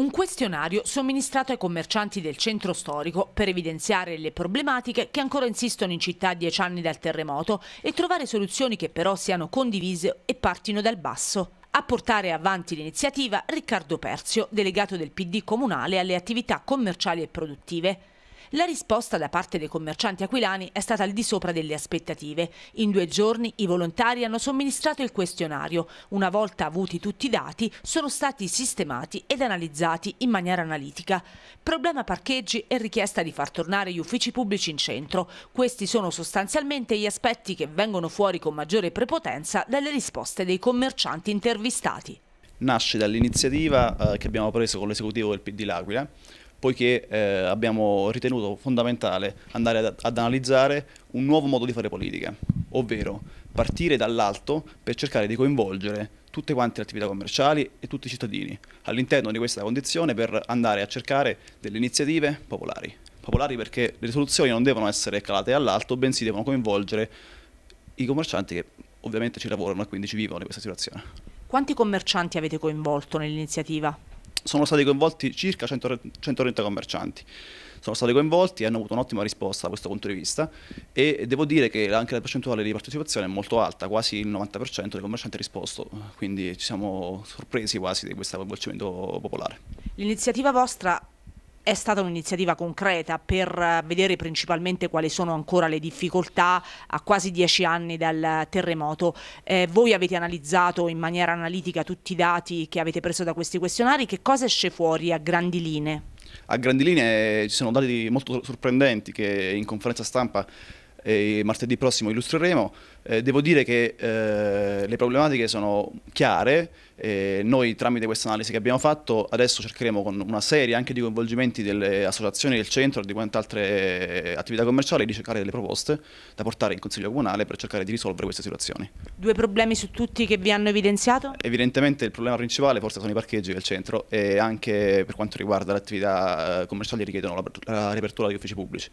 un questionario somministrato ai commercianti del centro storico per evidenziare le problematiche che ancora insistono in città a dieci anni dal terremoto e trovare soluzioni che però siano condivise e partino dal basso. A portare avanti l'iniziativa Riccardo Perzio, delegato del PD comunale alle attività commerciali e produttive. La risposta da parte dei commercianti aquilani è stata al di sopra delle aspettative. In due giorni i volontari hanno somministrato il questionario. Una volta avuti tutti i dati, sono stati sistemati ed analizzati in maniera analitica. Problema parcheggi e richiesta di far tornare gli uffici pubblici in centro. Questi sono sostanzialmente gli aspetti che vengono fuori con maggiore prepotenza dalle risposte dei commercianti intervistati. Nasce dall'iniziativa eh, che abbiamo preso con l'esecutivo del PD L'Aquila poiché eh, abbiamo ritenuto fondamentale andare ad, ad analizzare un nuovo modo di fare politica, ovvero partire dall'alto per cercare di coinvolgere tutte quante le attività commerciali e tutti i cittadini all'interno di questa condizione per andare a cercare delle iniziative popolari. Popolari perché le risoluzioni non devono essere calate all'alto, bensì devono coinvolgere i commercianti che ovviamente ci lavorano e quindi ci vivono in questa situazione. Quanti commercianti avete coinvolto nell'iniziativa? sono stati coinvolti circa 100, 130 commercianti. Sono stati coinvolti e hanno avuto un'ottima risposta da questo punto di vista e devo dire che anche la percentuale di partecipazione è molto alta, quasi il 90% dei commercianti ha risposto, quindi ci siamo sorpresi quasi di questo coinvolgimento popolare. L'iniziativa vostra è stata un'iniziativa concreta per eh, vedere principalmente quali sono ancora le difficoltà a quasi dieci anni dal terremoto. Eh, voi avete analizzato in maniera analitica tutti i dati che avete preso da questi questionari, che cosa esce fuori a grandi linee? A grandi linee eh, ci sono dati molto sorprendenti che in conferenza stampa e martedì prossimo illustreremo. Eh, devo dire che eh, le problematiche sono chiare, eh, noi tramite questa analisi che abbiamo fatto adesso cercheremo con una serie anche di coinvolgimenti delle associazioni del centro e di quante altre eh, attività commerciali di cercare delle proposte da portare in Consiglio Comunale per cercare di risolvere queste situazioni. Due problemi su tutti che vi hanno evidenziato? Evidentemente il problema principale forse sono i parcheggi del centro e anche per quanto riguarda le attività eh, commerciali richiedono la, la riapertura di uffici pubblici.